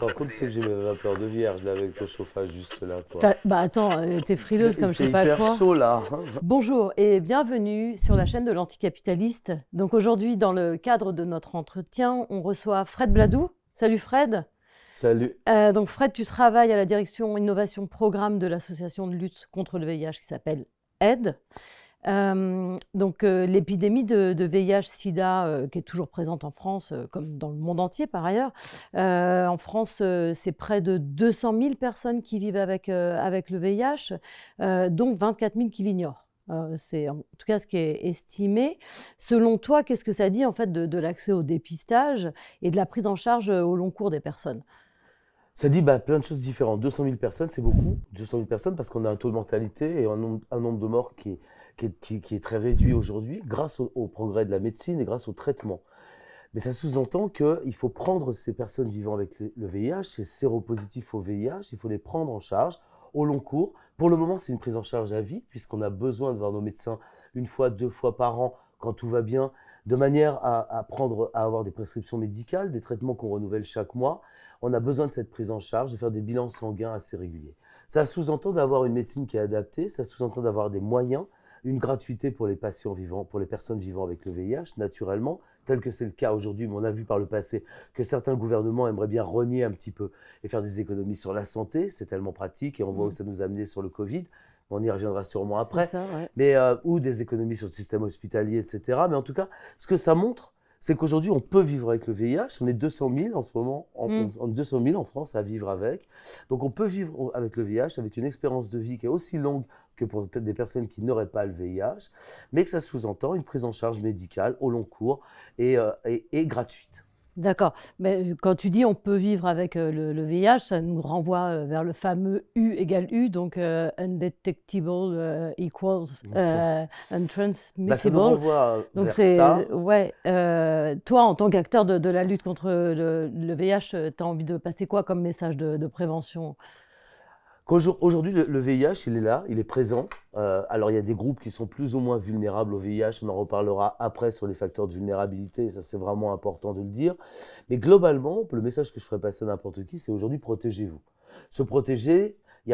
Par contre, c'est que j'ai mes vapeurs de vierge là avec ton chauffage juste là. Quoi. Bah attends, euh, t'es frileuse comme je sais pas hyper chaud là. Bonjour et bienvenue sur la chaîne de l'Anticapitaliste. Donc aujourd'hui, dans le cadre de notre entretien, on reçoit Fred Bladou. Salut Fred. Salut. Euh, donc Fred, tu travailles à la direction innovation programme de l'association de lutte contre le VIH qui s'appelle AIDE. Euh, donc euh, l'épidémie de, VIH/SIDA euh, qui est toujours présente en France, comme dans le monde entier par ailleurs. en France, c'est près de 200 000 personnes qui vivent avec, avec le VIH, dont 24 000 qui l'ignorent. c'est en tout cas ce qui est estimé. Selon toi, qu'est-ce que ça dit en fait de, l'accès au dépistage et de la prise en charge au long cours des personnes ça dit bah, plein de choses différentes. 200 000 personnes, c'est beaucoup. 200 000 personnes parce qu'on a un taux de mortalité et un nombre de morts qui est qui est, très réduit aujourd'hui grâce au, progrès de la médecine et grâce au traitement. Mais ça sous-entend qu'il faut prendre ces personnes vivant avec le VIH, ces séropositifs au VIH, il faut les prendre en charge au long cours. Pour le moment, c'est une prise en charge à vie, puisqu'on a besoin de voir nos médecins une fois, deux fois par an, quand tout va bien, de manière à, à prendre, à avoir des prescriptions médicales, des traitements qu'on renouvelle chaque mois. On a besoin de cette prise en charge, de faire des bilans sanguins assez réguliers. Ça sous-entend d'avoir une médecine qui est adaptée, ça sous-entend d'avoir des moyens, une gratuité pour les patients vivants, pour les personnes vivant avec le VIH, naturellement, tel que c'est le cas aujourd'hui, mais on a vu par le passé que certains gouvernements aimeraient bien renier un petit peu et faire des économies sur la santé, c'est tellement pratique et on voit mm. où ça nous a mené sur le Covid. On y reviendra sûrement après, mais euh, ou des économies sur le système hospitalier, etc. Mais en tout cas, ce que ça montre, c'est qu'aujourd'hui, on peut vivre avec le VIH. On est 200 000 en ce moment, en, 200 mm. 000 en France à vivre avec. Donc, on peut vivre avec le VIH, avec une expérience de vie qui est aussi longue que pour des personnes qui n'auraient pas le VIH, mais que ça sous-entend une prise en charge médicale au long cours et euh, gratuite. D'accord. Mais euh, quand tu dis on peut vivre avec euh, le, VIH, ça nous renvoie euh, vers le fameux U égale U, donc undetectable equals bah, untransmissible. nous donc c'est ouais. toi, en tant qu'acteur de, la lutte contre le, VIH, tu as envie de passer quoi comme message de prévention Aujourd'hui, le, VIH, il est là, il est présent. Euh, alors, il y a des groupes qui sont plus ou moins vulnérables au VIH. On en reparlera après sur les facteurs de vulnérabilité. Ça, c'est vraiment important de le dire. Mais globalement, le message que je ferai passer à n'importe qui, c'est aujourd'hui, protégez-vous. Se protéger, il y,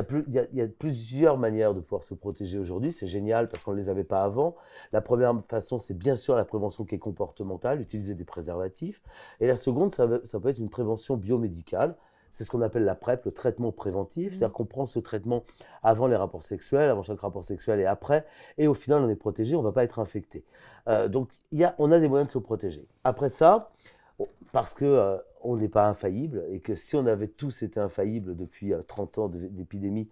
a plusieurs manières de pouvoir se protéger aujourd'hui. C'est génial parce qu'on ne les avait pas avant. La première façon, c'est bien sûr la prévention qui est comportementale, utiliser des préservatifs. Et la seconde, ça peut être une prévention biomédicale c'est ce qu'on appelle la PrEP, le traitement préventif. Mmh. C'est-à-dire qu'on prend ce traitement avant les rapports sexuels, avant chaque rapport sexuel et après. Et au final, on est protégé, on ne va pas être infecté. Euh, donc, on a des moyens de se protéger. Après ça, parce que euh, on n'est pas infaillible et que si on avait tous été infaillibles depuis 30 euh, ans d'épidémie,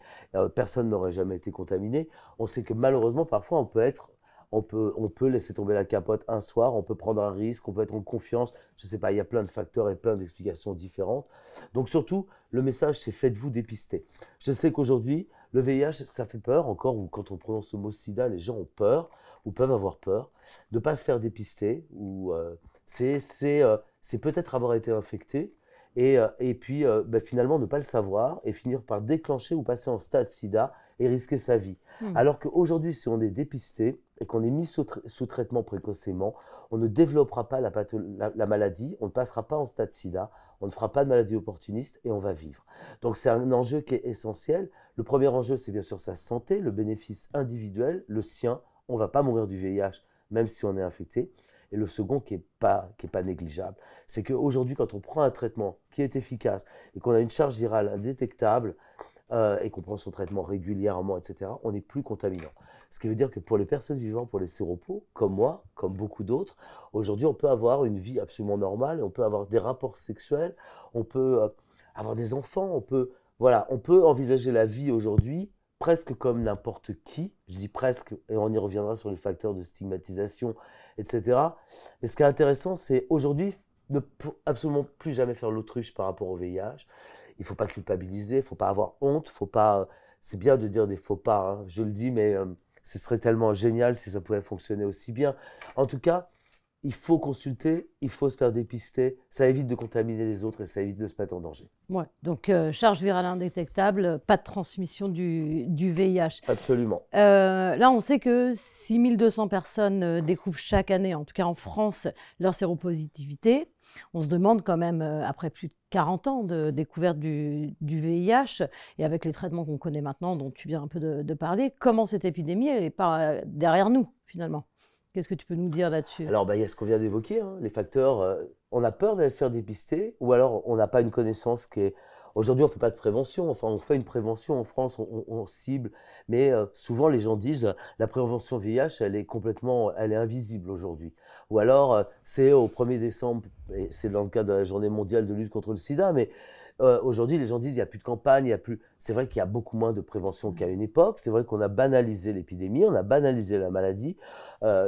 personne n'aurait jamais été contaminé. On sait que malheureusement, parfois, on peut être on peut, on peut laisser tomber la capote un soir, on peut prendre un risque, on peut être en confiance. Je ne sais pas, il y a plein de facteurs et plein d'explications différentes. Donc surtout, le message, c'est faites-vous dépister. Je sais qu'aujourd'hui, le VIH, ça fait peur encore, ou quand on prononce le mot sida, les gens ont peur, ou peuvent avoir peur, de ne pas se faire dépister, ou euh, euh, c'est peut-être avoir été infecté, et, euh, puis ben, finalement ne pas le savoir, et finir par déclencher ou passer en stade sida et risquer sa vie. Hmm. Alors qu'aujourd'hui, si on est dépisté, et qu'on est mis sous, traitement précocement, on ne développera pas la, maladie, on ne passera pas en stade sida, on ne fera pas de maladie opportuniste et on va vivre. Donc c'est un enjeu qui est essentiel. Le premier enjeu, c'est bien sûr sa santé, le bénéfice individuel, le sien. On ne va pas mourir du VIH, même si on est infecté. Et le second qui n'est pas, pas négligeable, c'est qu'aujourd'hui, quand on prend un traitement qui est efficace et qu'on a une charge virale indétectable, euh, et qu'on prend son traitement régulièrement, etc., on n'est plus contaminant. Ce qui veut dire que pour les personnes vivant pour les séropos, comme moi, comme beaucoup d'autres, aujourd'hui, on peut avoir une vie absolument normale, on peut avoir des rapports sexuels, on peut euh, avoir des enfants, on peut, voilà, on peut envisager la vie aujourd'hui presque comme n'importe qui, je dis presque, et on y reviendra sur les facteurs de stigmatisation, etc. Mais ce qui est intéressant, c'est aujourd'hui ne absolument plus jamais faire l'autruche par rapport au VIH il faut pas culpabiliser, il faut pas avoir honte, faut pas. Euh, c'est bien de dire des faux pas, hein, je le dis, mais euh, ce serait tellement génial si ça pouvait fonctionner aussi bien. En tout cas, il faut consulter, il faut se faire dépister, ça évite de contaminer les autres et ça évite de se mettre en danger. Ouais, donc euh, charge virale indétectable, pas de transmission du, VIH. Absolument. là, on sait que 6200 personnes découvrent chaque année, en tout cas en France, leur séropositivité on se demande quand même, euh, après plus de 40 ans de découverte du, VIH, et avec les traitements qu'on connaît maintenant, dont tu viens un peu de, parler, comment cette épidémie est pas euh, derrière nous, finalement Qu'est-ce que tu peux nous dire là-dessus Alors, bah, il y a ce qu'on vient d'évoquer, hein, les facteurs. Euh, on a peur d'aller se faire dépister, ou alors on n'a pas une connaissance qui est Aujourd'hui, on ne fait pas de prévention. Enfin, on fait une prévention en France, on, cible. Mais euh, souvent, les gens disent euh, la prévention VIH, elle est complètement, elle est invisible aujourd'hui. Ou alors, euh, c'est au 1er décembre, et c'est dans le cadre de la journée mondiale de lutte contre le sida, mais aujourd'hui, les gens disent il n'y a plus de campagne, il n'y a plus. C'est vrai qu'il y a beaucoup moins de prévention mmh. qu'à une époque. C'est vrai qu'on a banalisé l'épidémie, on a banalisé la maladie.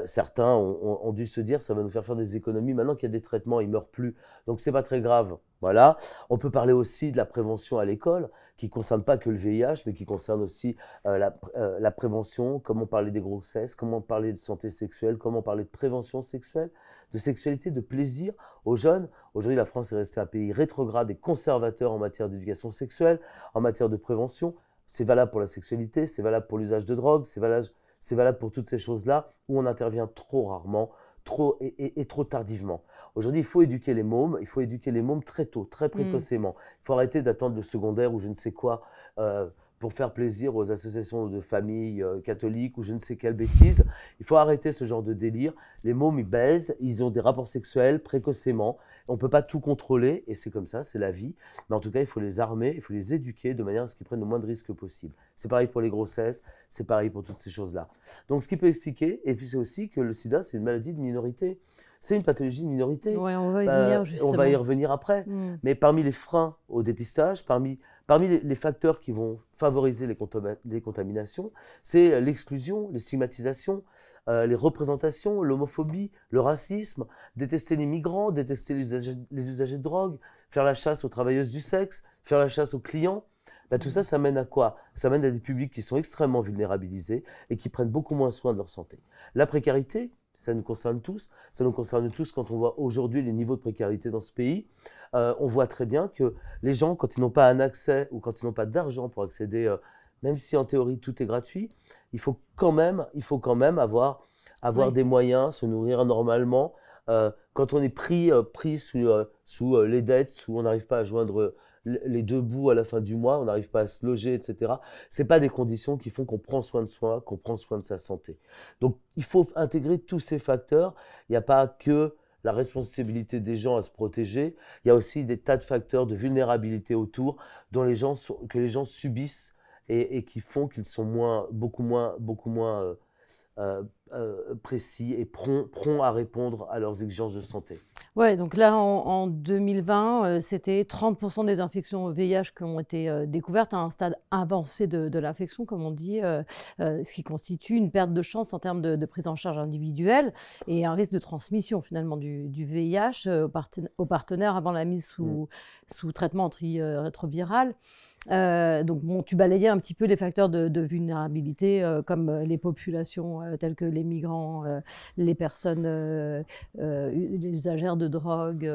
certains ont, ont, dû se dire ça va nous faire faire des économies. Maintenant qu'il y a des traitements, ils meurent plus. Donc, c'est pas très grave voilà. On peut parler aussi de la prévention à l'école, qui ne concerne pas que le VIH, mais qui concerne aussi euh, euh, la, prévention, comment parler des grossesses, comment parler de santé sexuelle, comment parler de prévention sexuelle, de sexualité, de plaisir aux jeunes. Aujourd'hui, la France est restée un pays rétrograde et conservateur en matière d'éducation sexuelle, en matière de prévention. C'est valable pour la sexualité, c'est valable pour l'usage de drogue, c'est valable pour toutes ces choses-là où on intervient trop rarement trop, et, trop tardivement. Aujourd'hui, il faut éduquer les mômes, il faut éduquer les mômes très tôt, très hmm. précocement. Il faut arrêter d'attendre le secondaire ou je ne sais quoi euh, pour faire plaisir aux associations de familles euh, catholiques ou je ne sais quelle bêtise. Il faut arrêter ce genre de délire. Les mômes, ils baisent, ils ont des rapports sexuels précocement. On ne peut pas tout contrôler, et c'est comme ça, c'est la vie. Mais en tout cas, il faut les armer, il faut les éduquer de manière à ce qu'ils prennent le moins de risques possible. C'est pareil pour les grossesses, c'est pareil pour toutes ces choses-là. Donc, ce qui peut expliquer, et puis c'est aussi que le sida, c'est une maladie de minorité c'est une pathologie de minorité. on va y, bah, revenir après. Hmm. Mais parmi les freins au dépistage, parmi, parmi les, facteurs qui vont favoriser les, les contaminations, c'est l'exclusion, les stigmatisations, euh, les représentations, l'homophobie, le racisme, détester les migrants, détester les usagers, de drogue, faire la chasse aux travailleuses du sexe, faire la chasse aux clients. Bah, tout ça, ça mène à quoi Ça mène à des publics qui sont extrêmement vulnérabilisés et qui prennent beaucoup moins soin de leur santé. La précarité, ça nous concerne tous, ça nous concerne tous quand on voit aujourd'hui les niveaux de précarité dans ce pays. Euh, on voit très bien que les gens, quand ils n'ont pas un accès ou quand ils n'ont pas d'argent pour accéder, euh, même si en théorie tout est gratuit, il faut quand même, il faut quand même avoir, avoir des moyens, se nourrir normalement. Euh, quand on est pris, pris sous, sous les dettes, où on n'arrive pas à joindre les deux bouts à la fin du mois, on n'arrive pas à se loger, etc. Ce C'est pas des conditions qui font qu'on prend soin de soi, qu'on prend soin de sa santé. Donc il faut intégrer tous ces facteurs. Il n'y a pas que la responsabilité des gens à se protéger. Il y a aussi des tas de facteurs de vulnérabilité autour dont les gens que les gens subissent et, qui font qu'ils sont beaucoup moins, beaucoup moins euh, euh, euh, précis et prompt à répondre à leurs exigences de santé. Oui, donc là, en, 2020, euh, c'était 30% des infections au VIH qui ont été euh, découvertes à un stade avancé de, l'infection, comme on dit, euh, ce qui constitue une perte de chance en termes de, prise en charge individuelle et un risque de transmission finalement du, VIH aux, partenaires avant la mise sous, mmh. sous traitement antirétroviral. Euh, donc, tu balayais un petit peu les facteurs de, vulnérabilité, euh, comme euh, les populations telles que les migrants, les personnes, les usagères de drogue,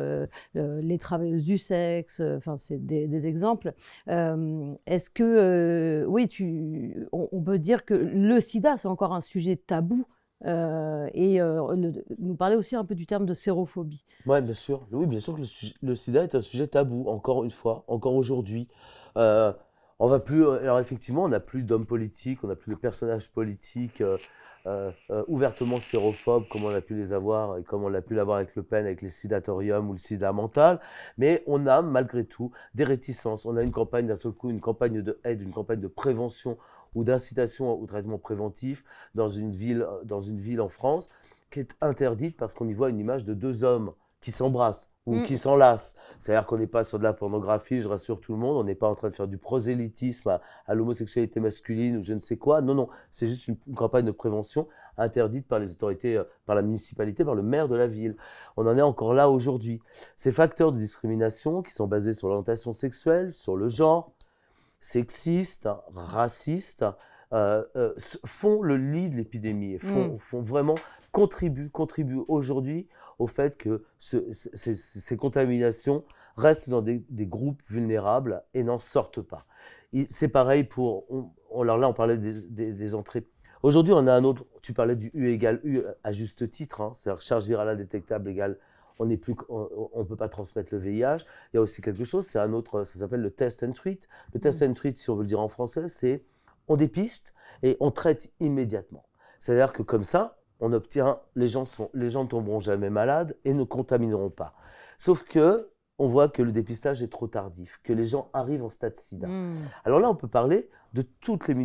les travailleuses du sexe, enfin, c'est des, exemples. Est-ce que, oui, on, peut dire que le sida, c'est encore un sujet tabou et nous parler aussi un peu du terme de sérophobie. Ouais, bien sûr. Oui, bien sûr que le, sida est un sujet tabou, encore une fois, encore aujourd'hui. Euh, on va plus. Euh, alors effectivement, on n'a plus d'hommes politiques, on n'a plus de personnages politiques euh, ouvertement sérophobes comme on a pu les avoir et comme on l'a pu l'avoir avec Le Pen, avec les sidatoriums ou le sida mental. Mais on a malgré tout des réticences. On a une campagne d'un seul coup, une campagne de aide, une campagne de prévention ou d'incitation au traitement préventif dans une ville, dans une ville en France qui est interdite parce qu'on y voit une image de deux hommes qui s'embrassent ou mm. qui s'enlacent. C'est-à-dire qu'on n'est pas sur de la pornographie, je rassure tout le monde, on n'est pas en train de faire du prosélytisme à, l'homosexualité masculine ou je ne sais quoi. Non, non, c'est juste une, campagne de prévention interdite par les autorités, euh, par la municipalité, par le maire de la ville. On en est encore là aujourd'hui. Ces facteurs de discrimination qui sont basés sur l'orientation sexuelle, sur le genre, sexistes, racistes, euh, euh, font le lit de l'épidémie, font, mmh. font, vraiment, contribuent, contribuent aujourd'hui au fait que ces, contaminations restent dans des, groupes vulnérables et n'en sortent pas. C'est pareil pour, on, alors là on parlait des, entrées Aujourd'hui, on a un autre, tu parlais du U égale U à juste titre, hein, c'est-à-dire charge virale indétectable égale, on ne on, on, peut pas transmettre le VIH. Il y a aussi quelque chose, c'est un autre, ça s'appelle le test and treat. Le test mmh. and treat, si on veut le dire en français, c'est on dépiste et on traite immédiatement. C'est-à-dire que comme ça, on obtient, les gens, sont, les gens ne tomberont jamais malades et ne contamineront pas. Sauf que on voit que le dépistage est trop tardif, que les gens arrivent en stade sida. Hmm. Alors là, on peut parler de toutes les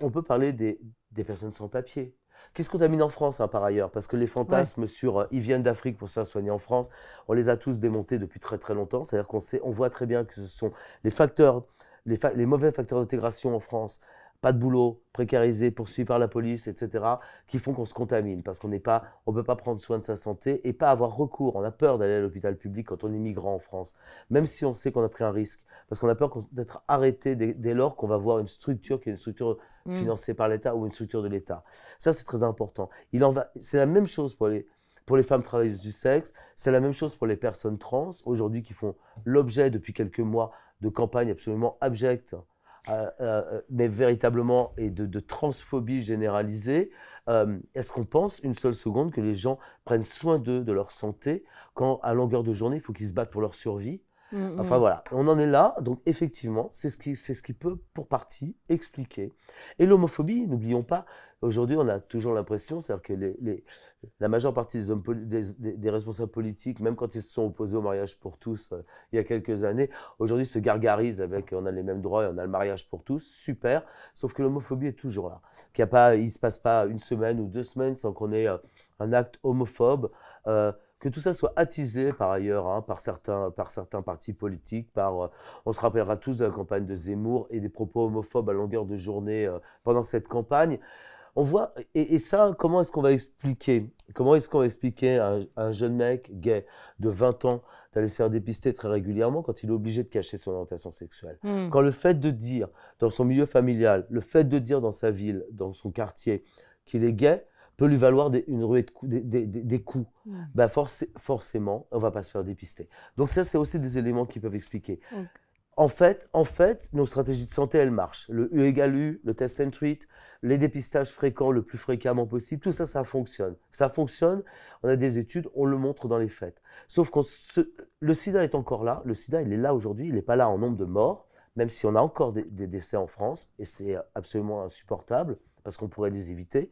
on peut parler des, personnes sans papier, qui se contaminent en France hein, par ailleurs, parce que les fantasmes sur euh, ils viennent d'Afrique pour se faire soigner en France, on les a tous démontés depuis très très longtemps. C'est-à-dire qu'on sait, on voit très bien que ce sont les facteurs, les mauvais facteurs d'intégration en France, pas de boulot, précarisé, poursuivi par la police, etc., qui font qu'on se contamine parce qu'on ne peut pas prendre soin de sa santé et pas avoir recours. On a peur d'aller à l'hôpital public quand on est migrant en France, même si on sait qu'on a pris un risque, parce qu'on a peur d'être arrêté dès, lors qu'on va voir une structure qui est une structure mmh. financée par l'État ou une structure de l'État. Ça, c'est très important. c'est la même chose pour pour les femmes travailleuses du sexe, c'est la même chose pour les personnes trans, aujourd'hui qui font l'objet depuis quelques mois de campagnes absolument abjectes euh, euh, mais véritablement, et de, transphobie généralisée, euh, est-ce qu'on pense une seule seconde que les gens prennent soin d'eux, de leur santé, quand à longueur de journée, il faut qu'ils se battent pour leur survie Mm, enfin mm. voilà, on en est là. Donc effectivement, c'est ce, qui, c'est ce qui peut pour partie expliquer. Et l'homophobie, n'oublions pas, aujourd'hui on a toujours l'impression, c'est-à-dire que la majeure partie des, responsables politiques, même quand ils se sont opposés au mariage pour tous euh, il y a quelques années, aujourd'hui se gargarisent avec on a les mêmes droits et on a le mariage pour tous, super, sauf que l'homophobie est toujours là. a pas, il ne se passe pas une semaine ou deux semaines sans qu'on ait euh, un acte homophobe. Euh, que tout ça soit attisé par ailleurs, hein, par, certains, par certains partis politiques, par, euh, on se rappellera tous de la campagne de Zemmour et des propos homophobes à longueur de journée euh, pendant cette campagne. On voit, et, ça, comment est-ce qu'on va expliquer Comment est-ce qu'on va expliquer à un, jeune mec gay de 20 ans d'aller se faire dépister très régulièrement quand il est obligé de cacher son orientation sexuelle hmm. Quand le fait de dire dans son milieu familial, le fait de dire dans sa ville, dans son quartier, qu'il est gay, peut lui valoir des, une coups, des, coups. Bah forcément, on va pas se faire dépister. Donc ça, c'est aussi des éléments qui peuvent expliquer. En fait, en fait, nos stratégies de santé, elles marchent. Le U égale U, le test and treat, les dépistages fréquents le plus fréquemment possible, tout ça, ça fonctionne. Ça fonctionne, on a des études, on le montre dans les faits. Sauf que le sida est encore là, le sida, il est là aujourd'hui, il n'est pas là en nombre de morts, même si on a encore des, des décès en France, et c'est absolument insupportable parce qu'on pourrait les éviter.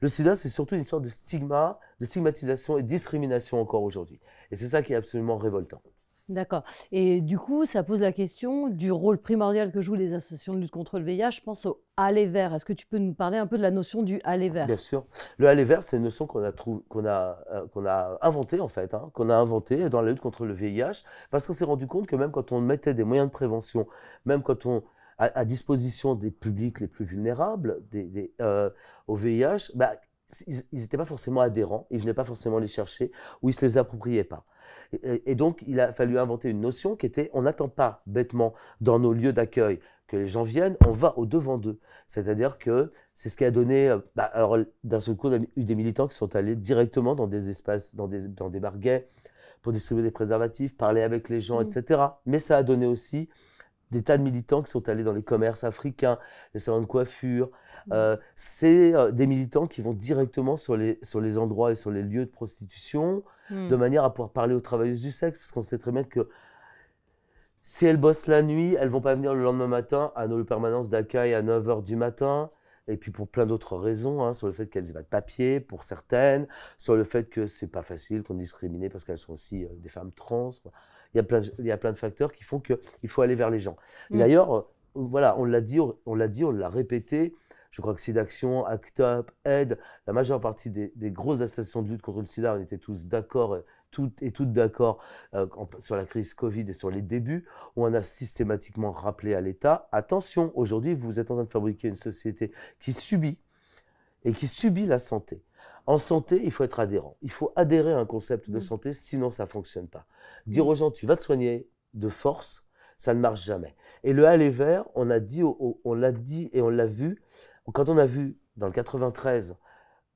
Le sida, c'est surtout une sorte de stigma, de stigmatisation et discrimination encore aujourd'hui. Et c'est ça qui est absolument révoltant. D'accord. Et du coup, ça pose la question du rôle primordial que jouent les associations de lutte contre le VIH. Je pense au aller vers. Est-ce que tu peux nous parler un peu de la notion du aller vers Bien sûr. Le aller vers, c'est une notion qu'on a, trouvé, qu'on a, euh, qu'on a inventée, en fait, hein, qu'on a inventée dans la lutte contre le VIH, parce qu'on s'est rendu compte que même quand on mettait des moyens de prévention, même quand on à, disposition des publics les plus vulnérables des, euh, au VIH, bah, ils n'étaient pas forcément adhérents, ils ne venaient pas forcément les chercher ou ils ne se les appropriaient pas. Et, donc, il a fallu inventer une notion qui était on n'attend pas bêtement dans nos lieux d'accueil que les gens viennent, on va au-devant d'eux. C'est-à-dire que c'est ce qui a donné. Euh, bah, alors, d'un seul coup, on a eu des militants qui sont allés directement dans des espaces, dans des, dans des barguets pour distribuer des préservatifs, parler avec les gens, mmh. etc. Mais ça a donné aussi des tas de militants qui sont allés dans les commerces africains, les salons de coiffure. Mm. Euh, c'est euh, des militants qui vont directement sur les, sur les endroits et sur les lieux de prostitution, mm. de manière à pouvoir parler aux travailleuses du sexe, parce qu'on sait très bien que si elles bossent la nuit, elles vont pas venir le lendemain matin à nos permanences d'accueil à 9h du matin. Et puis pour plein d'autres raisons, hein, sur le fait qu'elles n'aient pas de papier, pour certaines, sur le fait que c'est pas facile, qu'on est parce qu'elles sont aussi euh, des femmes trans. Il y a plein de, facteurs qui font qu'il faut aller vers les gens. Mm. D'ailleurs, euh, voilà, on l'a dit, on l'a dit, on l'a répété. Je crois que SIDAction, ACT UP, AIDE, la majeure partie des, grosses associations de lutte contre le sida, on était tous d'accord, euh, toutes et toutes d'accord euh, sur la crise Covid et sur les débuts, où on a systématiquement rappelé à l'État, attention, aujourd'hui vous êtes en train de fabriquer une société qui subit et qui subit la santé. En santé, il faut être adhérent. Il faut adhérer à un concept de mm. santé, sinon ça ne fonctionne pas. Dire mm. aux gens, tu vas te soigner de force, ça ne marche jamais. Et le aller vers, on a dit, on l'a dit et on l'a vu. Quand on a vu dans le 93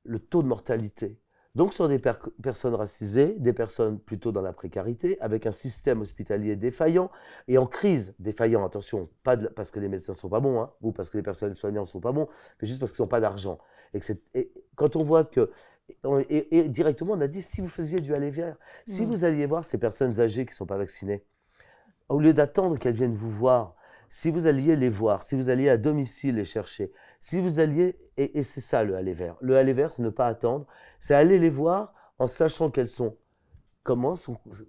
le taux de mortalité donc, sur des personnes racisées, des personnes plutôt dans la précarité, avec un système hospitalier défaillant et en crise défaillant. Attention, pas parce que les médecins ne sont pas bons, hein, ou parce que les personnes soignantes ne sont pas bons, mais juste parce qu'ils n'ont pas d'argent. Et, quand on voit que. directement, on a dit si vous faisiez du aller-vers, si mmh. vous alliez voir ces personnes âgées qui ne sont pas vaccinées, au lieu d'attendre qu'elles viennent vous voir, si vous alliez les voir, si vous alliez à domicile les chercher, si vous alliez, et, c'est ça le aller vers. Le aller vers, c'est ne pas attendre, c'est aller les voir en sachant qu'elles sont comment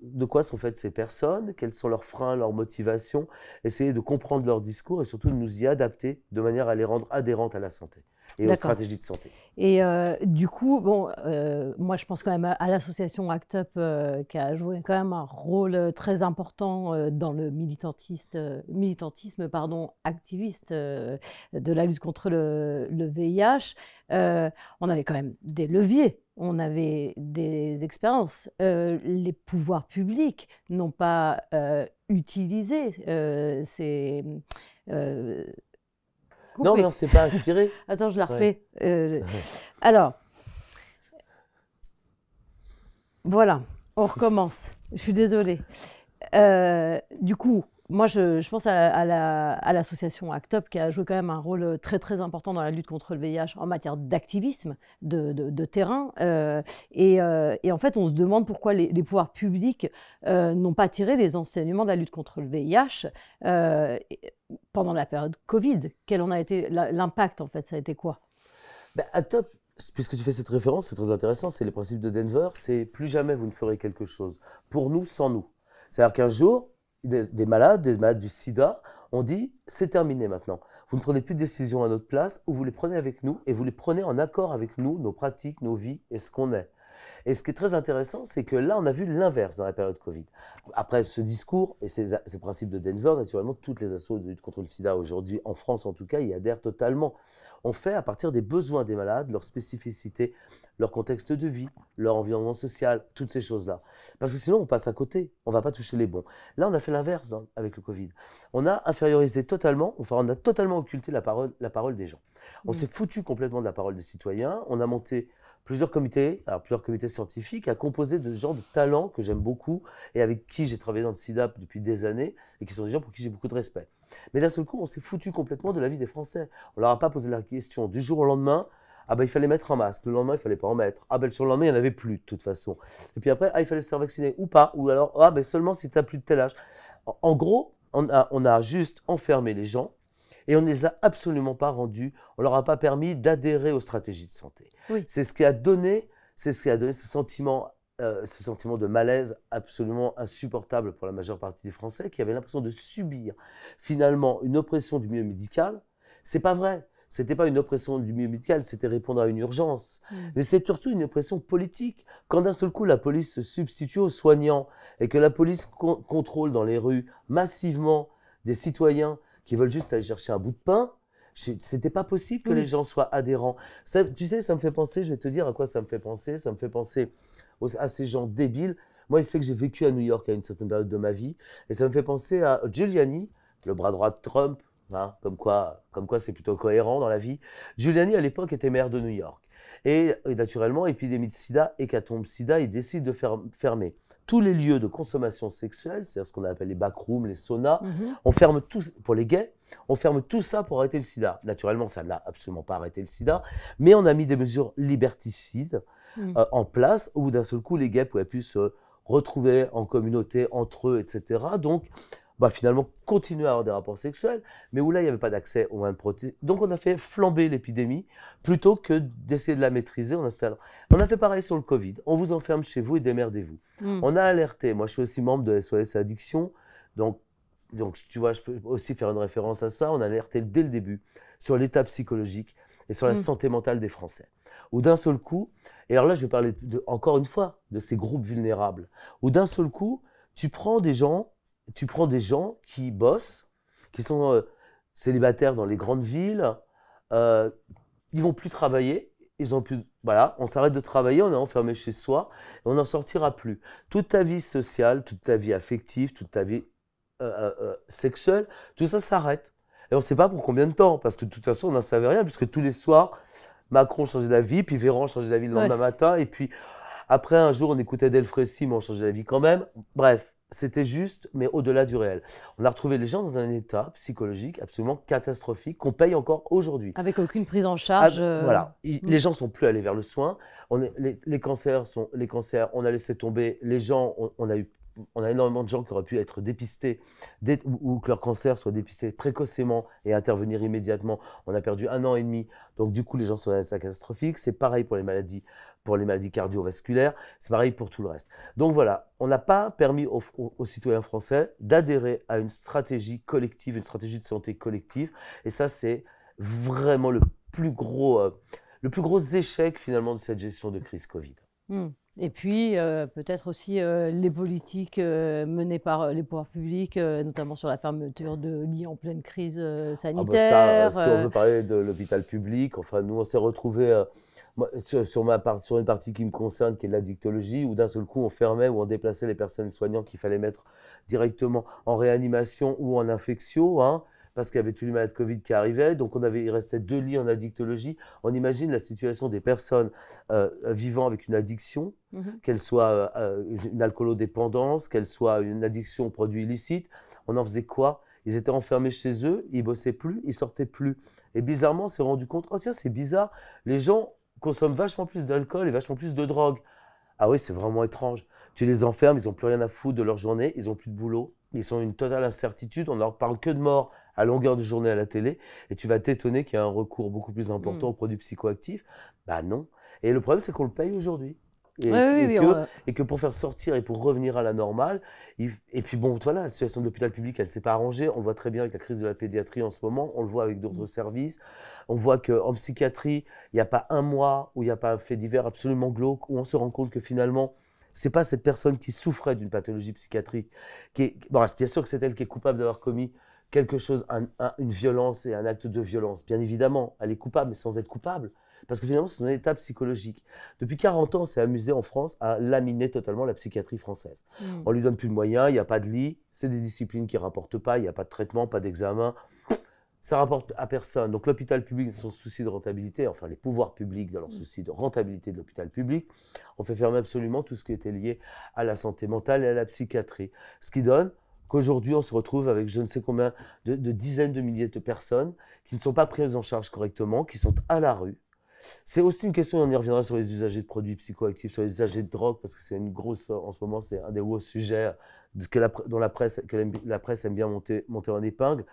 de quoi sont faites ces personnes, quels sont leurs freins, leurs motivations, essayer de comprendre leur discours et surtout de nous y adapter de manière à les rendre adhérentes à la santé et aux stratégies de santé. Et euh, du coup, bon, euh, moi je pense quand même à, l'association ACT UP euh, qui a joué quand même un rôle très important dans le militantiste, militantisme pardon, activiste de la lutte contre le, VIH. on avait quand même des leviers on avait des expériences. les pouvoirs publics n'ont pas utilisé ces, non, non, c'est pas inspiré. Attends, je la refais. Euh, alors, voilà, on recommence. je suis désolée. Euh, du coup, moi, je, pense à, l'association la, qui a joué quand même un rôle euh, très très important dans la lutte contre le VIH en matière d'activisme, de, terrain. Euh, euh, et, en fait, on se demande pourquoi les, pouvoirs publics n'ont pas tiré les enseignements de la lutte contre le VIH pendant la période Covid. Quel en a été l'impact en fait Ça a été quoi bah, ben, ACT puisque tu fais cette référence, c'est très intéressant. C'est les principes de Denver. C'est plus jamais vous ne ferez quelque chose pour nous sans nous. C'est-à-dire qu'un jour, des, malades, des malades du sida, ont dit c'est terminé maintenant. Vous ne prenez plus de décisions à notre place, ou vous les prenez avec nous, et vous les prenez en accord avec nous, nos pratiques, nos vies et ce qu'on est. Et ce qui est très intéressant, c'est que là, on a vu l'inverse dans la période Covid. Après ce discours et ces, principes de Denver, naturellement, toutes les assauts de lutte contre le sida aujourd'hui, en France en tout cas, y adhèrent totalement. On fait à partir des besoins des malades, leur spécificités leur contexte de vie, leur environnement social, toutes ces choses-là. Parce que sinon, on passe à côté, on ne va pas toucher les bons. Là, on a fait l'inverse hein, avec le Covid. On a infériorisé totalement, enfin, on a totalement occulté la parole, des gens. On mmh. s'est foutu complètement de la parole des citoyens, on a monté plusieurs comités, alors plusieurs comités scientifiques, à composer de gens de talent que j'aime beaucoup et avec qui j'ai travaillé dans le SIDAP depuis des années et qui sont des gens pour qui j'ai beaucoup de respect. Mais d'un seul coup, on s'est foutu complètement de la vie des Français. On leur a pas posé la question du jour au lendemain. Ah ben il fallait mettre un masque, le lendemain il fallait pas en mettre. Ah ben bah, sur le lendemain il n'y en avait plus de toute façon. Et puis après, ah, il fallait se faire vacciner ou pas, ou alors ah ben seulement si tu as plus de tel âge. En, gros, on a juste enfermé les gens et on ne les a absolument pas rendus, on ne leur a pas permis d'adhérer aux stratégies de santé. C'est ce qui a donné, c'est ce qui a donné ce sentiment euh, ce sentiment de malaise absolument insupportable pour la majeure partie des Français qui avaient l'impression de subir finalement une oppression du milieu médical. C'est pas vrai. C'était pas une oppression du milieu médical, c'était répondre à une urgence. Mm. Mais c'est surtout une oppression politique. Quand d'un seul coup la police se substitue aux soignants et que la police contrôle dans les rues massivement des citoyens qui veulent juste aller chercher un bout de pain. C'était pas possible que les gens soient adhérents. tu sais, ça me fait penser, je vais te dire à quoi ça me fait penser. Ça me fait penser à ces gens débiles. Moi, il se fait que j'ai vécu à New York à une certaine période de ma vie. Et ça me fait penser à Giuliani, le bras droit de Trump, hein, comme quoi comme quoi c'est plutôt cohérent dans la vie. Giuliani, à l'époque, était maire de New York. Et, naturellement, épidémie de sida, hécatombe sida, ils décident de fermer tous les lieux de consommation sexuelle, c'est-à-dire ce qu'on appelle les backrooms, les saunas, mhm. on ferme tout, pour les gays, on ferme tout ça pour arrêter le sida. Naturellement, ça n'a absolument pas arrêté le sida, mais on a mis des mesures liberticides mhm. euh, en place, où d'un seul coup, les gays pouvaient plus se retrouver en communauté entre eux, etc. Donc, bah, finalement continuer à avoir des rapports sexuels, mais où là, il n'y avait pas d'accès aux moyens de protéines. Donc, on a fait flamber l'épidémie plutôt que d'essayer de la maîtriser On a fait pareil sur le Covid. On vous enferme chez vous et démerdez-vous. Hmm. On a alerté. Moi, je suis aussi membre de SOS Addiction. Donc, donc, tu vois, je peux aussi faire une référence à ça. On a alerté dès le début sur l'état psychologique et sur la hmm. santé mentale des Français. Ou d'un seul coup, et alors là, je vais parler de, encore une fois de ces groupes vulnérables, ou d'un seul coup, tu prends des gens tu prends des gens qui bossent, qui sont euh, célibataires dans les grandes villes, euh, ils vont plus travailler, ils ont plus, voilà, on s'arrête de travailler, on est enfermé chez soi, et on n'en sortira plus. Toute ta vie sociale, toute ta vie affective, toute ta vie euh, euh, sexuelle, tout ça s'arrête. Et on ne sait pas pour combien de temps, parce que de toute façon, on n'en savait rien, puisque tous les soirs, Macron changeait d'avis, puis Véran changeait d'avis le lendemain matin, et puis après, un jour, on écoutait Delphrecy, mais on changeait d'avis quand même. Bref, c'était juste, mais au-delà du réel. On a retrouvé les gens dans un état psychologique absolument catastrophique qu'on paye encore aujourd'hui. Avec aucune prise en charge. Euh, voilà. Mm. Les gens sont plus allés vers le soin. On les, cancers les cancers. On a laissé tomber. Les gens, on a eu on a énormément de gens qui auraient pu être dépistés ou, que leur cancer soit dépisté précocement et intervenir immédiatement. On a perdu un an et demi. Donc du coup, les gens sont à catastrophique. C'est pareil pour les maladies pour les maladies cardiovasculaires, c'est pareil pour tout le reste. Donc voilà, on n'a pas permis aux, citoyens français d'adhérer à une stratégie collective, une stratégie de santé collective, et ça c'est vraiment le plus gros, euh, le plus gros échec finalement de cette gestion de crise Covid. Hmm. Et puis, euh, peut-être aussi euh, les politiques euh, menées par les pouvoirs publics, notamment sur la fermeture de lits en pleine crise ah bah sanitaire. si on veut parler de l'hôpital public, enfin, nous, on s'est retrouvés sur, ma sur une partie qui me concerne, qui est la dictologie, où d'un seul coup, on fermait ou on déplaçait les personnes soignantes qu'il fallait mettre directement en réanimation ou en infection. Hein parce qu'il y avait tous les malades Covid qui arrivaient. Donc, on avait, il restait deux lits en addictologie. On imagine la situation des personnes euh, vivant avec une addiction, mhm. qu'elle soit euh, une alcoolodépendance, qu'elle soit une addiction aux produits illicites. On en faisait quoi ils étaient enfermés chez eux, ils bossaient plus, ils sortaient plus. Et bizarrement, on s'est rendu compte, oh tiens, c'est bizarre, les gens consomment vachement plus d'alcool et vachement plus de drogue. Ah oui, c'est vraiment étrange. Tu les enfermes, ils n'ont plus rien à foutre de leur journée, ils n'ont plus de boulot, ils sont une totale incertitude, on ne leur parle que de mort à longueur de journée à la télé, et tu vas t'étonner qu'il y a un recours beaucoup plus important hmm. aux produits psychoactifs. Bah non. Et le problème, c'est qu'on le paye aujourd'hui. Et, que, et, que, pour faire sortir et pour revenir à la normale, et puis bon, voilà, la situation de l'hôpital public, elle ne s'est pas arrangée. On le voit très bien avec la crise de la pédiatrie en ce moment, on le voit avec d'autres hmm. services. On voit qu'en psychiatrie, il n'y a pas un mois où il n'y a pas un fait divers absolument glauque, où on se rend compte que finalement, c'est pas cette personne qui souffrait d'une pathologie psychiatrique. Qui est... bien sûr que c'est elle qui est coupable d'avoir commis quelque chose, une violence et un acte de violence. Bien évidemment, elle est coupable, mais sans être coupable. Parce que finalement, c'est une étape psychologique. Depuis 40 ans, on s'est amusé en France à laminer totalement la psychiatrie française. On hmm. On lui donne plus de moyens, il n'y a pas de lit, c'est des disciplines qui ne rapportent pas, il n'y a pas de traitement, pas d'examen. Ça rapporte à personne. Donc l'hôpital public dans son souci de rentabilité, enfin les pouvoirs publics dans leur hmm. souci de rentabilité de l'hôpital public, ont fait fermer absolument tout ce qui était lié à la santé mentale et à la psychiatrie. Ce qui donne qu'aujourd'hui on se retrouve avec je ne sais combien de, dizaines de milliers de personnes qui ne sont pas prises en charge correctement, qui sont à la rue. C'est aussi une question, on y reviendra sur les usagers de produits psychoactifs, sur les usagers de drogue, parce que c'est une grosse, euh, en ce moment, c'est un des gros sujets que la, dont la presse, que la, presse aime bien monter, monter en épingle.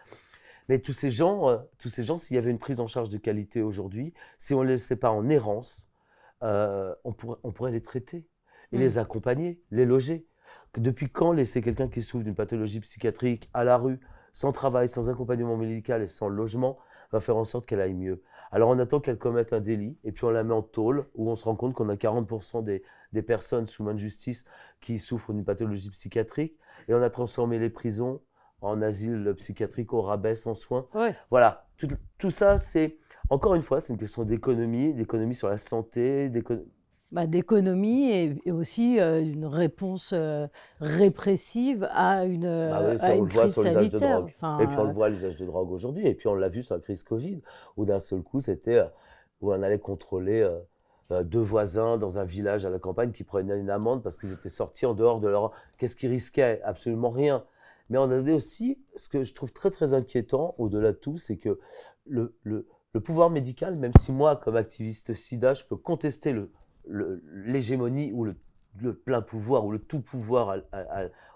Mais tous ces gens, euh, tous ces gens, s'il y avait une prise en charge de qualité aujourd'hui, si on ne les laissait pas en errance, euh, on, on pourrait les traiter et mmh. les accompagner, les loger. Depuis quand laisser quelqu'un qui souffre d'une pathologie psychiatrique à la rue, sans travail, sans accompagnement médical et sans logement, va faire en sorte qu'elle aille mieux Alors on attend qu'elle commette un délit et puis on la met en tôle où on se rend compte qu'on a 40% des, personnes sous main de justice qui souffrent d'une pathologie psychiatrique et on a transformé les prisons en asile psychiatrique au rabais, en soins. Voilà, tout, tout ça, c'est encore une fois, c'est une question d'économie, d'économie sur la santé, d'économie bah, d'économie et, aussi d'une euh, une réponse euh, répressive à une, bah euh, à crise sur de drogue. et puis on le voit à l'usage de drogue aujourd'hui. Et puis on l'a vu sur la crise Covid, où d'un seul coup, c'était où on allait contrôler deux voisins dans un village à la campagne qui prenaient une amende parce qu'ils étaient sortis en dehors de leur... Qu'est-ce qu'ils risquaient Absolument rien. Mais on a aussi, ce que je trouve très très inquiétant au-delà de tout, c'est que le, le pouvoir médical, même si moi, comme activiste SIDA, je peux contester le, l'hégémonie ou le, plein pouvoir ou le tout pouvoir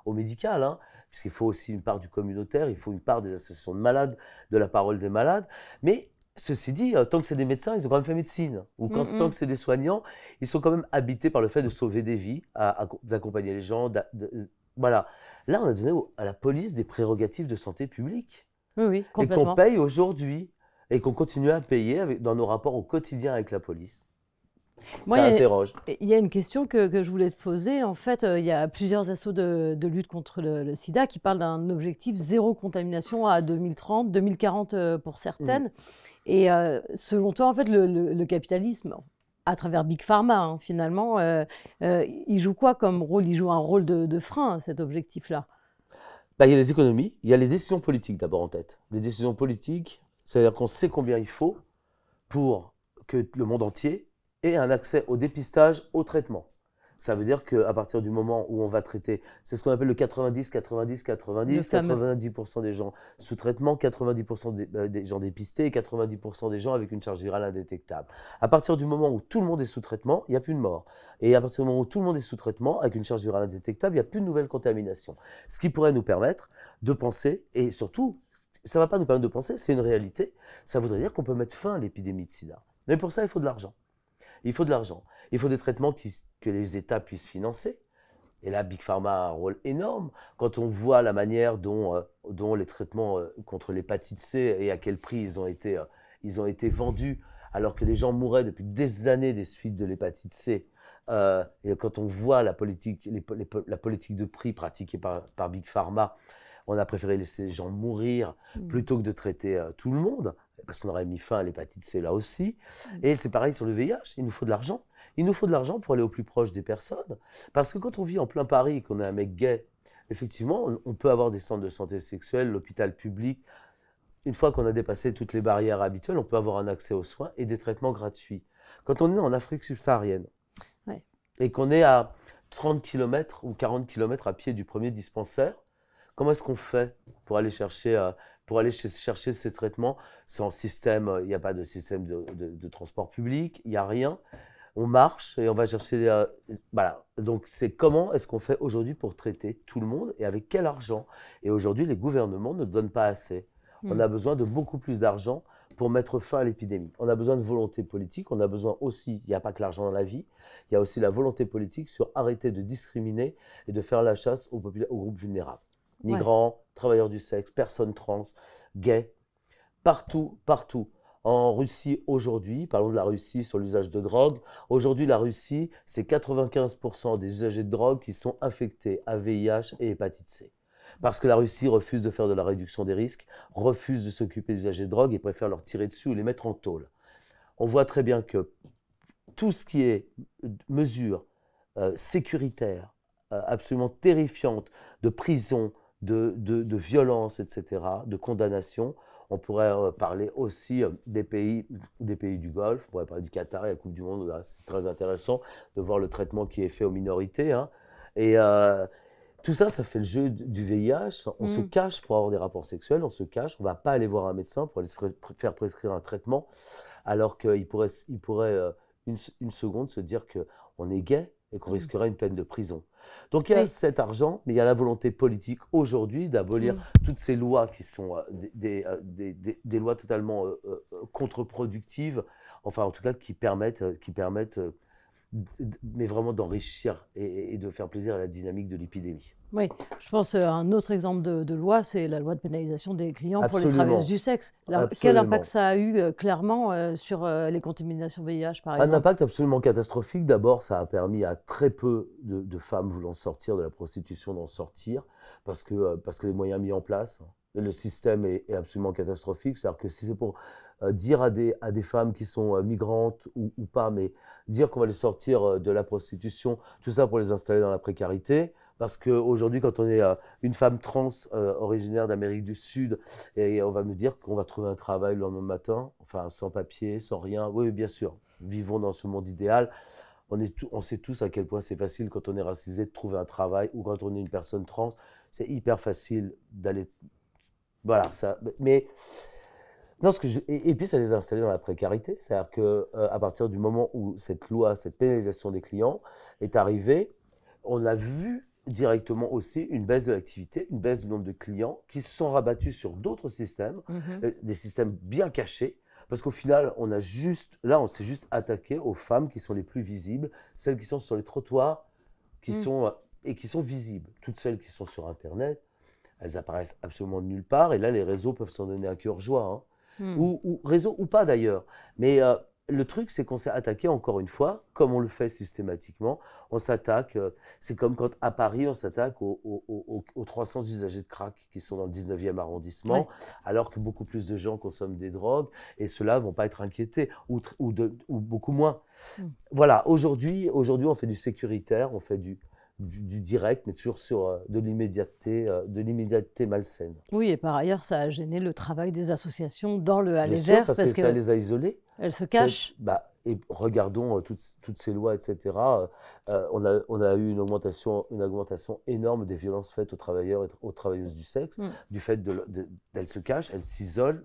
au médical, hein, puisqu'il faut aussi une part du communautaire, il faut une part des associations de malades, de la parole des malades. Mais ceci dit, euh, tant que c'est des médecins, ils ont quand même fait médecine. Ou tant que c'est des soignants, ils sont quand même habités par le fait de sauver des vies, d'accompagner les gens. Euh, voilà. Là, on a donné à la police des prérogatives de santé publique. Oui, oui, complètement. Et qu'on paye aujourd'hui et qu'on continue à payer dans nos rapports au quotidien avec la police. Moi, ça interroge. Il y a une question que, je voulais te poser. En fait, euh, il y a plusieurs assauts de, lutte contre le, sida qui parlent d'un objectif zéro contamination à 2030, 2040 euh, pour certaines. Mmh. Et euh, selon toi, en fait, le, capitalisme, à travers Big Pharma, hein, finalement, il joue quoi comme rôle Il joue un rôle de, frein à cet objectif-là bah, Il y a les économies, il y a les décisions politiques d'abord en tête. Les décisions politiques, c'est-à-dire qu'on sait combien il faut pour que le monde entier et un accès au dépistage, au traitement. Ça veut dire qu'à partir du moment où on va traiter, c'est ce qu'on appelle le 90, 90, 90, 90% des gens sous traitement, 90% euh, des, gens dépistés 90% des gens avec une charge virale indétectable. À partir du moment où tout le monde est sous traitement, il n'y a plus de mort. Et à partir du moment où tout le monde est sous traitement, avec une charge virale indétectable, il n'y a plus de nouvelles contaminations. Ce qui pourrait nous permettre de penser, et surtout, ça ne va pas nous permettre de penser, c'est une réalité, ça voudrait dire qu'on peut mettre fin à l'épidémie de sida. Mais pour ça, il faut de l'argent. Il faut de l'argent. Il faut des traitements que les États puissent financer. Et là, Big Pharma a un rôle énorme. Quand on voit la manière dont, euh, les traitements euh, contre l'hépatite C et à quel prix ils ont été, euh, ils ont été vendus, alors que les gens mouraient depuis des années des suites de l'hépatite C. et quand on voit la politique, la politique de prix pratiquée par Big Pharma, on a préféré laisser les gens mourir mmh. plutôt que de traiter tout le monde parce qu'on aurait mis fin à l'hépatite C là aussi. Mm. Et c'est pareil sur le VIH, il nous faut de l'argent. Il nous faut de l'argent pour aller au plus proche des personnes. Parce que quand on vit en plein Paris et qu'on est un mec gay, effectivement, on peut avoir des centres de santé sexuelle, l'hôpital public. Une fois qu'on a dépassé toutes les barrières habituelles, on peut avoir un accès aux soins et des traitements gratuits. Quand on est en Afrique subsaharienne et qu'on est à 30 km ou 40 km à pied du premier dispensaire, comment est-ce qu'on fait pour aller chercher euh, pour aller chercher ces traitements sans système. Euh, il n'y a pas de système de, transport public, il n'y a rien. On marche et on va chercher. Euh, voilà. Donc, c'est comment est-ce qu'on fait aujourd'hui pour traiter tout le monde et avec quel argent Et aujourd'hui, les gouvernements ne donnent pas assez. On hmm. a besoin de beaucoup plus d'argent pour mettre fin à l'épidémie. On a besoin de volonté politique, on a besoin aussi, il n'y a pas que l'argent dans la vie, il y a aussi la volonté politique sur arrêter de discriminer et de faire la chasse aux groupes vulnérables migrants, travailleurs du sexe, personnes trans, gays, partout, partout. En Russie aujourd'hui, parlons de la Russie sur l'usage de drogue, aujourd'hui la Russie, c'est 95% des usagers de drogue qui sont infectés à VIH et hépatite C parce que la Russie refuse de faire de la réduction des risques, refuse de s'occuper des usagers de drogue et préfère leur tirer dessus ou les mettre en tôle. On voit très bien que tout ce qui est mesure euh, sécuritaire euh, absolument terrifiante, de prison, de, violence, etc., de condamnation. On pourrait euh, parler aussi euh, des pays, des pays du Golfe, on pourrait parler du Qatar et la Coupe du Monde, c'est très intéressant de voir le traitement qui est fait aux minorités. Hein. Et euh, tout ça, ça fait le jeu du VIH. On se mm. cache pour avoir des rapports sexuels, on se cache, on ne va pas aller voir un médecin pour aller se faire prescrire un traitement, alors qu'il pourrait, il pourrait une, seconde se dire qu'on est gay et qu'on mm. risquerait une peine de prison. Donc il y a cet argent, mais il y a la volonté politique aujourd'hui d'abolir mm. toutes ces lois qui sont euh, euh, des, lois totalement euh, contre-productives, enfin en tout cas qui permettent mais vraiment d'enrichir et, de faire plaisir à la dynamique de l'épidémie. Oui, je pense euh, un autre exemple de, loi, c'est la loi de pénalisation des clients pour les travailleurs du sexe. quel impact ça a eu euh, clairement euh, sur les contaminations VIH par exemple Un impact absolument catastrophique. D'abord, ça a permis à très peu de, femmes voulant sortir de la prostitution d'en sortir parce que, parce que les moyens mis en place, le système est, est absolument catastrophique. C'est-à-dire que si c'est pour euh, dire à des, à des femmes qui sont euh, migrantes ou, pas, mais dire qu'on va les sortir euh, de la prostitution, tout ça pour les installer dans la précarité, parce qu'aujourd'hui, quand on est une femme trans originaire d'Amérique du Sud, et on va me dire qu'on va trouver un travail le lendemain matin, enfin sans papier, sans rien, oui bien sûr, vivons dans ce monde idéal. On, est on sait tous à quel point c'est facile quand on est racisé de trouver un travail ou quand on est une personne trans, c'est hyper facile d'aller... Voilà, ça... Mais ce que et, puis ça les a installés dans la précarité. C'est-à-dire qu'à euh, partir du moment où cette loi, cette pénalisation des clients est arrivée, on a vu directement aussi une baisse de l'activité, une baisse du nombre de clients qui se sont rabattus sur d'autres systèmes, mhm. euh, des systèmes bien cachés, parce qu'au final, on a juste, là, on s'est juste attaqué aux femmes qui sont les plus visibles, celles qui sont sur les trottoirs, qui mm. sont euh, et qui sont visibles. Toutes celles qui sont sur Internet, elles apparaissent absolument de nulle part. Et là, les réseaux peuvent s'en donner à cœur joie. Hein. Hmm. ou, réseau ou pas d'ailleurs. Mais euh, le truc, c'est qu'on s'est attaqué encore une fois, comme on le fait systématiquement. On s'attaque, euh, c'est comme quand à Paris, on s'attaque aux, 300 usagers de crack qui sont dans le 19e arrondissement, alors que beaucoup plus de gens consomment des drogues et ceux-là vont pas être inquiétés, ou, beaucoup moins. Hmm. Voilà, aujourd'hui, aujourd'hui, on fait du sécuritaire, on fait du, du, direct, mais toujours sur euh, de l'immédiateté, euh, de l'immédiateté malsaine. Oui, et par ailleurs, ça a gêné le travail des associations dans le Hallé Vert. Parce, parce que, ça les a isolées. Elles se cachent. Bah, et regardons euh, toutes, toutes, ces lois, etc. on, a, on, a, eu une augmentation, une augmentation énorme des violences faites aux travailleurs et aux travailleuses du sexe, mm. du fait qu'elles de, se cachent, elles s'isolent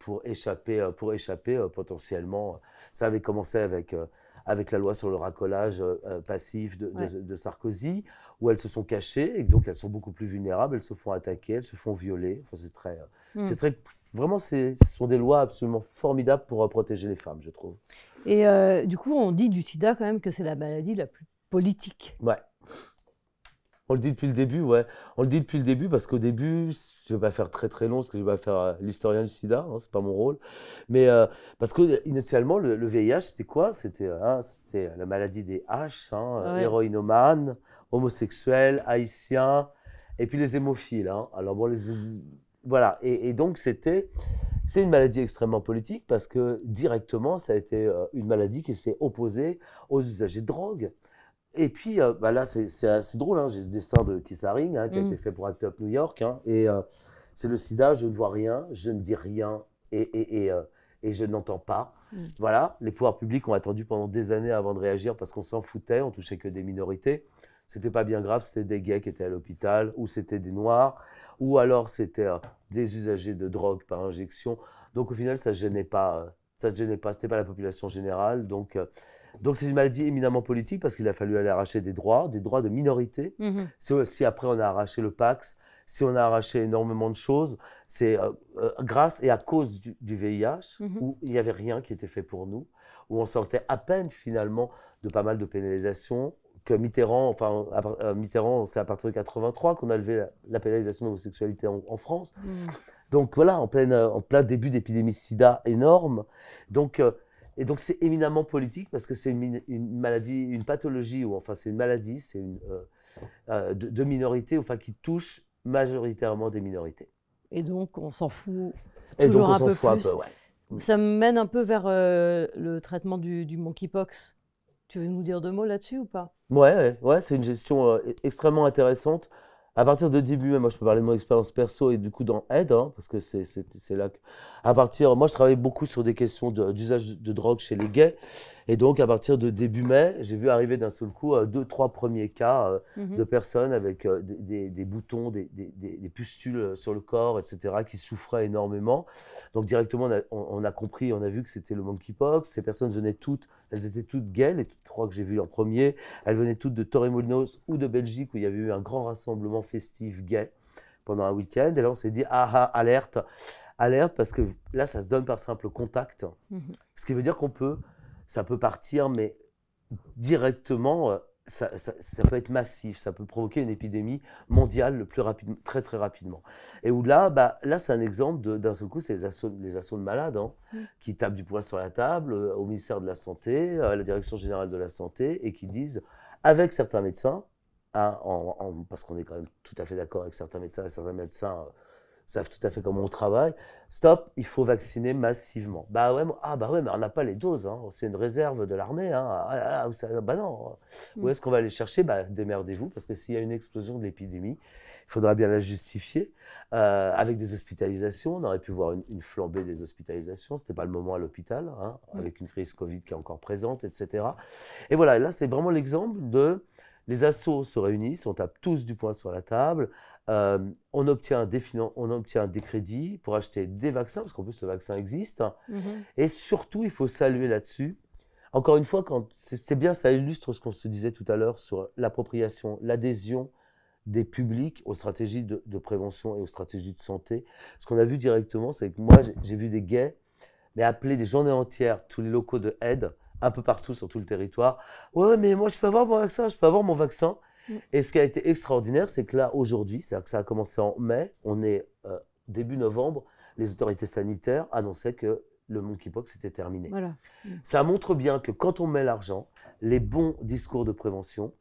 pour échapper, pour échapper potentiellement. Ça avait commencé avec avec la loi sur le racolage euh, euh, passif de, Sarkozy, où elles se sont cachées et donc elles sont beaucoup plus vulnérables, elles se font attaquer, elles se font violer. c'est très, euh, hmm. c'est très, vraiment, ce sont des lois absolument formidables pour protéger les femmes, je trouve. Et du coup, on dit du sida quand même que c'est la maladie la plus politique. Ouais. On le dit depuis le début, ouais. On le dit depuis le début parce qu'au début, je ne vais pas faire très très long, parce que je vais pas faire euh, l'historien du sida, ce hein, c'est pas mon rôle. Mais euh, parce que initialement, le, VIH, c'était quoi hein, C'était la maladie des H, hein, ah héroïnomane, homosexuel, haïtien, et puis les hémophiles. Hein. Alors voilà. Et, donc c'était, c'est une maladie extrêmement politique parce que directement, ça a été euh, une maladie qui s'est opposée aux usagers de drogue. Et puis euh, bah là, c'est assez drôle, hein, j'ai ce dessin de Kissaring hein, qui a mm. été fait pour Act Up New York. Hein, et euh, c'est le sida, je ne vois rien, je ne dis rien et, et, euh, je n'entends pas. Mm. Voilà, les pouvoirs publics ont attendu pendant des années avant de réagir parce qu'on s'en foutait, on touchait que des minorités. C'était pas bien grave, c'était des gays qui étaient à l'hôpital, ou c'était des noirs, ou alors c'était des usagers de drogue par injection. Donc au final, ça ne gênait pas ça ne gênait pas, ce pas la population générale. Donc, euh, donc c'est une maladie éminemment politique parce qu'il a fallu aller arracher des droits, des droits de minorité. Mhm. si, après on a arraché le Pax, si on a arraché énormément de choses, c'est euh, euh, grâce et à cause du, VIH mhm. où il n'y avait rien qui était fait pour nous, où on sortait à peine finalement de pas mal de pénalisation. Mitterrand, enfin euh, Mitterrand, c'est à partir de 83 qu'on a levé la, pénalisation de l'homosexualité en, France. Mm. Donc voilà, en plein, euh, en plein début d'épidémie SIDA énorme. Donc euh, et donc c'est éminemment politique parce que c'est une, maladie, une pathologie ou enfin c'est une maladie, c'est une de, de, minorité, enfin qui touche majoritairement des minorités. Et donc on s'en fout. Et donc un peu, ouais. Ça me mène un peu vers le traitement du monkeypox tu veux nous dire deux mots là-dessus ou pas Ouais, ouais, c'est une gestion euh, e-, extrêmement intéressante. À partir de début, moi je peux parler de mon expérience perso et du coup dans aide, hein, parce que c'est là que. À partir, moi je travaille beaucoup sur des questions d'usage de, drogue chez les gays. Et donc à partir de début mai, j'ai vu arriver d'un seul coup euh, deux, trois premiers cas euh, mhm. de personnes avec des, boutons, des, des, pustules sur le corps, etc., qui souffraient énormément. Donc directement, on a, on a compris, on a vu que c'était le monkeypox. Ces personnes venaient toutes elles étaient toutes gays, les trois que j'ai vues en premier. Elles venaient toutes de Torremolinos ou de Belgique où il y avait eu un grand rassemblement festif gay pendant un week-end. Et là, on s'est dit, ah ah, alerte, alerte, parce que là, ça se donne par simple contact. Mhm. Ce qui veut dire qu'on peut, ça peut partir, mais directement euh, ça, peut être massif, ça peut provoquer une épidémie mondiale le plus très très rapidement. Et où là, bah, là c'est un exemple d'un seul coup, c'est les assauts, les de malades hein, mm. qui tapent du poing sur la table euh, au ministère de la Santé, euh, à la Direction générale de la Santé, et qui disent, avec certains médecins, hein, parce qu'on est quand même tout à fait d'accord avec certains médecins et certains médecins. Euh, savent tout à fait comment on travaille. Stop, il faut vacciner massivement. Bah ouais, ah bah ouais, mais on n'a pas les doses. Hein. C'est une réserve de l'armée. Hein. Ah, ah, ah, bah non. Où mm. est-ce qu'on va aller chercher Bah démerdez-vous, parce que s'il y a une explosion de l'épidémie, il faudra bien la justifier. Euh, avec des hospitalisations, on aurait pu voir une, flambée des hospitalisations. ce n'était pas le moment à l'hôpital, hein, mm. avec une crise Covid qui est encore présente, etc. Et voilà, là c'est vraiment l'exemple de les assauts se réunissent, on tape tous du poing sur la table. Euh, on, obtient des on crédits pour acheter des vaccins, parce qu'en plus le vaccin existe. Mhm. Et surtout, il faut saluer là-dessus. Encore une fois, c'est bien, ça illustre ce qu'on se disait tout à l'heure sur l'appropriation, l'adhésion des publics aux stratégies de, prévention et aux stratégies de santé. Ce qu'on a vu directement, c'est que moi, j'ai vu des gays, mais appeler des journées entières tous les locaux de aide, un peu partout sur tout le territoire. Ouais, mais moi, je peux avoir mon vaccin, je peux avoir mon vaccin. Et ce qui a été extraordinaire, c'est que là, aujourd'hui, c'est-à-dire que ça a commencé en mai, on est euh, début novembre, les autorités sanitaires annonçaient que le monkeypox était terminé. Ça montre bien que quand on met l'argent, les bons discours de prévention,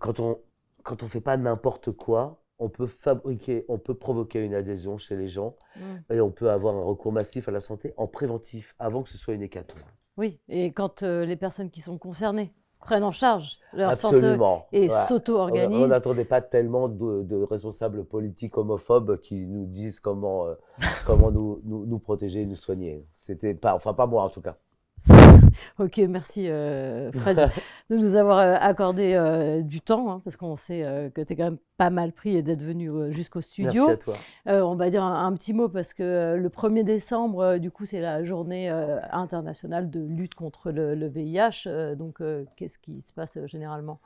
quand on quand fait pas n'importe quoi, on peut fabriquer, on peut provoquer une adhésion chez les gens mm. et on peut avoir un recours massif à la santé en préventif avant que ce soit une hécatombe. Oui, et quand euh, les personnes qui sont concernées prennent en charge leur santé et s'auto-organisent. On n'attendait pas tellement de, responsables politiques homophobes qui nous disent comment, euh, comment nous, nous, protéger et nous soigner. C'était pas, enfin pas moi en tout cas. ok, merci euh, Fred de nous avoir euh, accordé euh, du temps, hein, parce qu'on sait euh, que tu es quand même pas mal pris et d'être venu jusqu'au studio. Merci à toi. on va dire un, petit mot, parce que le 1er décembre, du coup, c'est la journée internationale de lutte contre le, le VIH. donc, qu'est-ce qui se passe généralement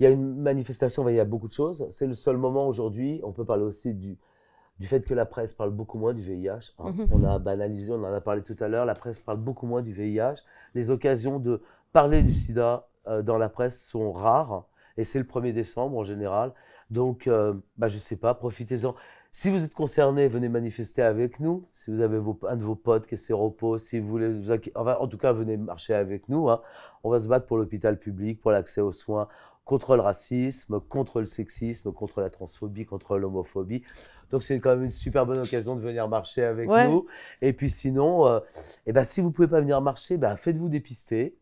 Il y a une manifestation, il y a beaucoup de choses. C'est le seul moment aujourd'hui, on peut parler aussi du, du fait que la presse parle beaucoup moins du VIH. Hein. Mhm. On a banalisé, on en a parlé tout à l'heure, la presse parle beaucoup moins du VIH. Les occasions de parler du sida euh, dans la presse sont rares. Et c'est le 1er décembre en général. Donc, euh, bah, je ne sais pas, profitez-en. Si vous êtes concerné, venez manifester avec nous. Si vous avez vos, un de vos potes qui est repos, si vous voulez en tout cas, venez marcher avec nous. Hein. On va se battre pour l'hôpital public, pour l'accès aux soins, contre le racisme, contre le sexisme, contre la transphobie, contre l'homophobie. Donc c'est quand même une super bonne occasion de venir marcher avec vous nous. Et puis sinon, euh, eh ben, si vous ne pouvez pas venir marcher, ben, faites-vous dépister.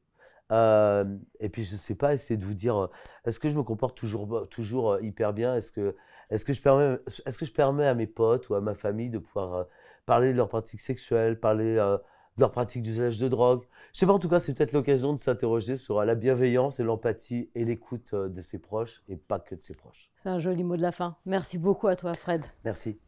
Euh, et puis je ne sais pas, essayez de vous dire, euh, est-ce que je me comporte toujours, toujours hyper bien Est-ce que, est que, je permets, est que je permets à mes potes ou à ma famille de pouvoir parler de leurs pratiques sexuelles, parler de leur pratique d'usage de drogue. Je sais pas, en tout cas, c'est peut-être l'occasion de s'interroger sur ah, la bienveillance et l'empathie et l'écoute euh, de ses proches et pas que de ses proches. C'est un joli mot de la fin. Merci beaucoup à toi, Fred. Merci.